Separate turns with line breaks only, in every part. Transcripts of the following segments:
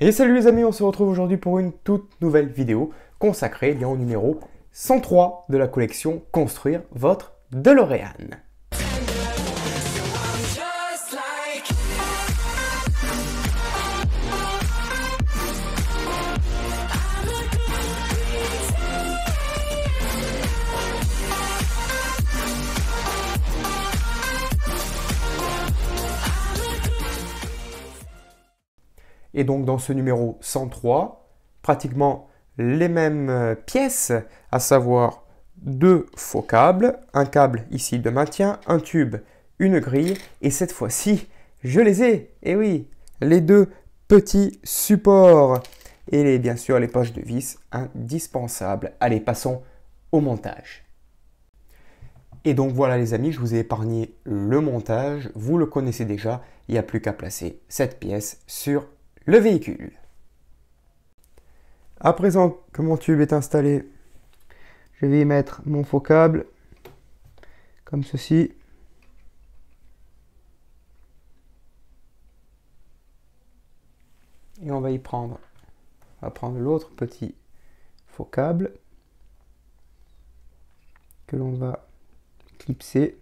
Et salut les amis, on se retrouve aujourd'hui pour une toute nouvelle vidéo consacrée eh au numéro 103 de la collection Construire votre DeLorean. Et donc dans ce numéro 103, pratiquement les mêmes euh, pièces, à savoir deux faux câbles, un câble ici de maintien, un tube, une grille, et cette fois-ci, je les ai, et eh oui, les deux petits supports, et les, bien sûr les poches de vis indispensables. Allez, passons au montage. Et donc voilà les amis, je vous ai épargné le montage, vous le connaissez déjà, il n'y a plus qu'à placer cette pièce sur le véhicule. À présent que mon tube est installé, je vais y mettre mon faux câble, comme ceci. Et on va y prendre, va prendre l'autre petit faux câble que l'on va clipser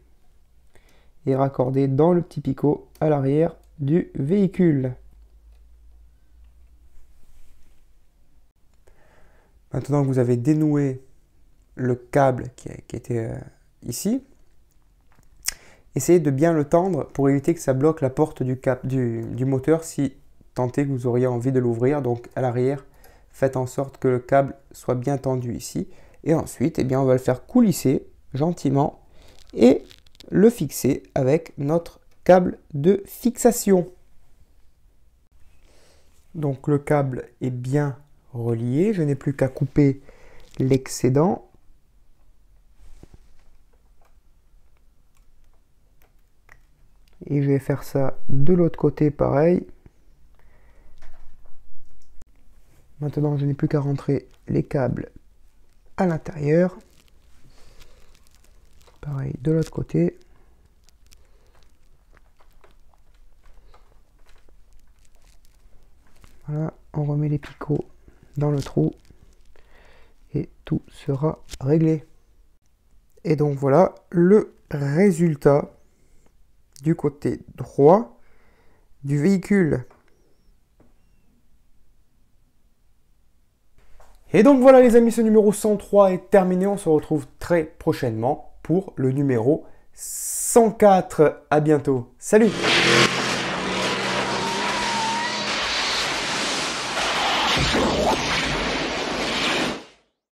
et raccorder dans le petit picot à l'arrière du véhicule. Maintenant que vous avez dénoué le câble qui, était euh, ici, essayez de bien le tendre pour éviter que ça bloque la porte du, moteur si tenté que vous auriez envie de l'ouvrir. Donc à l'arrière, faites en sorte que le câble soit bien tendu ici. Et ensuite, eh bien, on va le faire coulisser gentiment et le fixer avec notre câble de fixation. Donc le câble est bien Relié, Je n'ai plus qu'à couper l'excédent. Et je vais faire ça de l'autre côté pareil. Maintenant, je n'ai plus qu'à rentrer les câbles à l'intérieur. Pareil de l'autre côté. Voilà, on remet les picots dans le trou et tout sera réglé. Et donc voilà le résultat du côté droit du véhicule. Et donc voilà les amis, ce numéro 103 est terminé. On se retrouve très prochainement pour le numéro 104. À bientôt. Salut